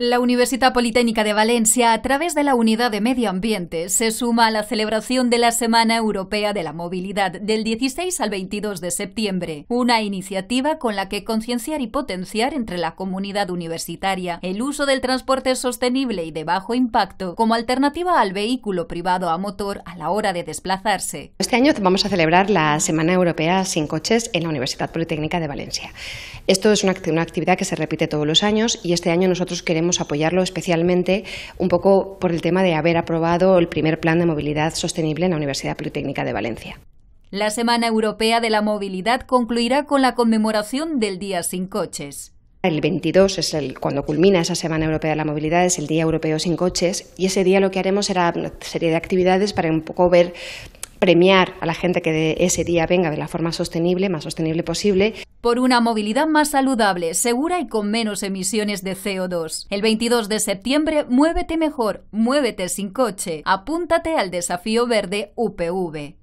La Universidad Politécnica de Valencia, a través de la Unidad de Medio Ambiente, se suma a la celebración de la Semana Europea de la Movilidad del 16 al 22 de septiembre, una iniciativa con la que concienciar y potenciar entre la comunidad universitaria el uso del transporte sostenible y de bajo impacto como alternativa al vehículo privado a motor a la hora de desplazarse. Este año vamos a celebrar la Semana Europea sin coches en la Universidad Politécnica de Valencia. Esto es una actividad que se repite todos los años y este año nosotros queremos apoyarlo especialmente un poco por el tema de haber aprobado el primer plan de movilidad sostenible en la Universidad Politécnica de Valencia. La Semana Europea de la Movilidad concluirá con la conmemoración del Día sin Coches. El 22 es el, cuando culmina esa Semana Europea de la Movilidad, es el Día Europeo sin Coches, y ese día lo que haremos será una serie de actividades para un poco ver premiar a la gente que de ese día venga de la forma sostenible, más sostenible posible. Por una movilidad más saludable, segura y con menos emisiones de CO2. El 22 de septiembre, muévete mejor, muévete sin coche. Apúntate al desafío verde UPV.